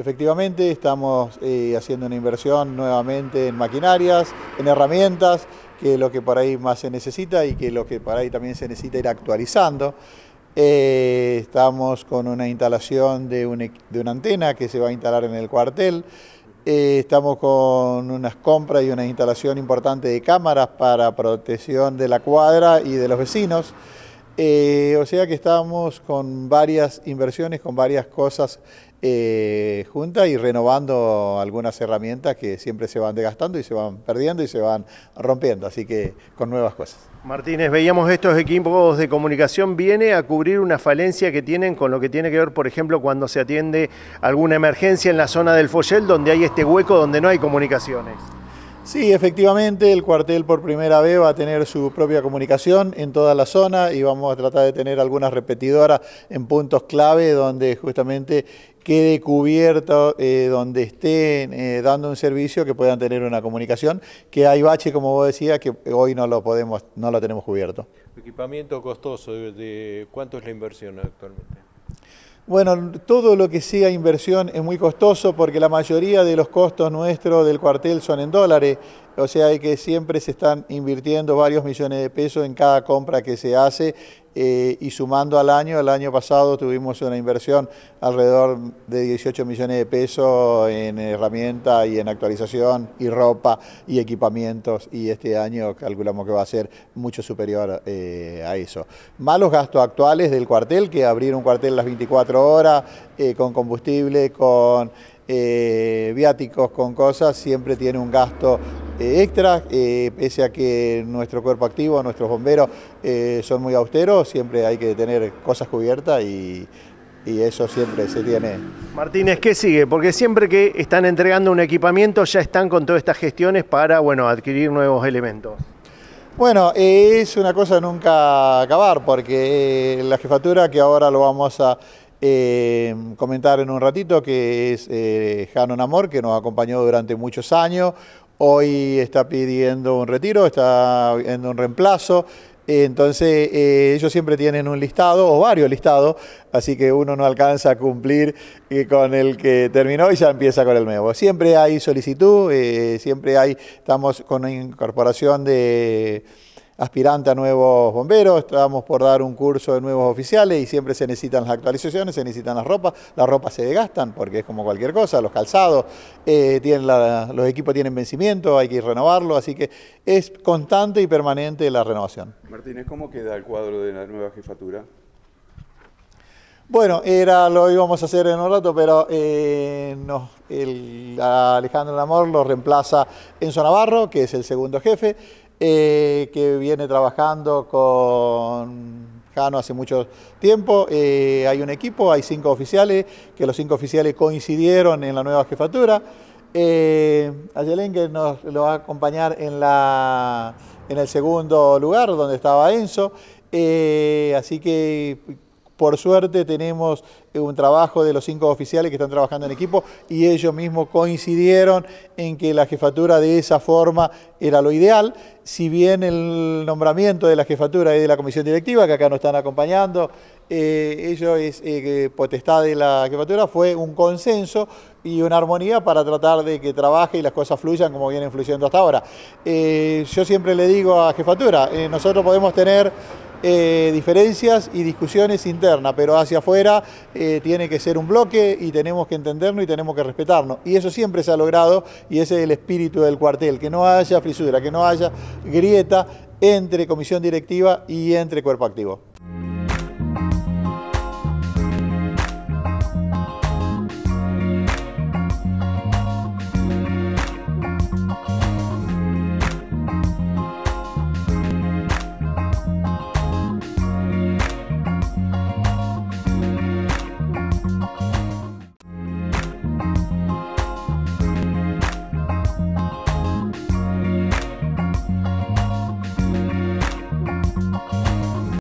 Efectivamente, estamos eh, haciendo una inversión nuevamente en maquinarias, en herramientas, que es lo que por ahí más se necesita y que lo que por ahí también se necesita ir actualizando. Eh, estamos con una instalación de, una antena que se va a instalar en el cuartel. Eh, estamos con unas compras y una instalación importante de cámaras para protección de la cuadra y de los vecinos. Eh, o sea que estábamos con varias inversiones, con varias cosas eh, juntas y renovando algunas herramientas que siempre se van desgastando y se van perdiendo y se van rompiendo, así que con nuevas cosas. Martínez, veíamos estos equipos de comunicación, viene a cubrir una falencia que tienen con lo que tiene que ver, por ejemplo, cuando se atiende alguna emergencia en la zona del Foyel, donde hay este hueco donde no hay comunicaciones. Sí, efectivamente, el cuartel por primera vez va a tener su propia comunicación en toda la zona y vamos a tratar de tener algunas repetidoras en puntos clave donde justamente quede cubierto eh, donde estén eh, dando un servicio que puedan tener una comunicación, que hay bache, como vos decías, que hoy no lo podemos, no lo tenemos cubierto. Equipamiento costoso, de, ¿cuánto es la inversión actualmente? Bueno, todo lo que sea inversión es muy costoso porque la mayoría de los costos nuestros del cuartel son en dólares o sea que siempre se están invirtiendo varios millones de pesos en cada compra que se hace eh, y sumando al año, el año pasado tuvimos una inversión alrededor de 18 millones de pesos en herramienta y en actualización y ropa y equipamientos y este año calculamos que va a ser mucho superior eh, a eso. Malos gastos actuales del cuartel, que abrir un cuartel las 24 horas eh, con combustible, con... viáticos con cosas, siempre tiene un gasto extra, eh, pese a que nuestro cuerpo activo, nuestros bomberos eh, son muy austeros, siempre hay que tener cosas cubiertas y, eso siempre se tiene. Martínez, ¿qué sigue? Porque siempre que están entregando un equipamiento ya están con todas estas gestiones para bueno, adquirir nuevos elementos. Bueno, eh, es una cosa nunca acabar, porque la jefatura que ahora lo vamos a comentar en un ratito, que es eh, Amor, que nos acompañó durante muchos años, hoy está pidiendo un retiro, está pidiendo un reemplazo, entonces eh, ellos siempre tienen un listado o varios listados, así que uno no alcanza a cumplir eh, con el que terminó y ya empieza con el nuevo. Siempre hay solicitud, eh, siempre hay, estamos con la incorporación de aspirante a nuevos bomberos, estábamos por dar un curso de nuevos oficiales y siempre se necesitan las actualizaciones, se necesitan las ropas, las ropas se desgastan porque es como cualquier cosa, los calzados, eh, tienen los equipos tienen vencimiento, hay que renovarlo, así que es constante y permanente la renovación. Martínez, ¿cómo queda el cuadro de la nueva jefatura? Bueno, era lo íbamos a hacer en un rato, pero eh, Alejandro Lamor lo reemplaza Enzo Navarro, que es el segundo jefe. Eh, que viene trabajando con Jano hace mucho tiempo. Eh, hay un equipo, hay cinco oficiales, que los cinco oficiales coincidieron en la nueva jefatura. Eh, que nos lo va a acompañar en, la, en el segundo lugar, donde estaba Enzo. Eh, así que por suerte tenemos eh, un trabajo de los cinco oficiales que están trabajando en equipo y ellos mismos coincidieron en que la jefatura de esa forma era lo ideal. Si bien el nombramiento de la jefatura y de la comisión directiva, que acá nos están acompañando, eh, ello es eh, potestad de la jefatura, fue un consenso y una armonía para tratar de que trabaje y las cosas fluyan como vienen fluyendo hasta ahora. Eh, yo siempre le digo a jefatura, nosotros podemos tener eh, diferencias y discusiones internas, pero hacia afuera eh, tiene que ser un bloque y tenemos que entendernos y tenemos que respetarnos. Y eso siempre se ha logrado y ese es el espíritu del cuartel, que no haya frisura, que no haya grieta entre comisión directiva y entre cuerpo activo.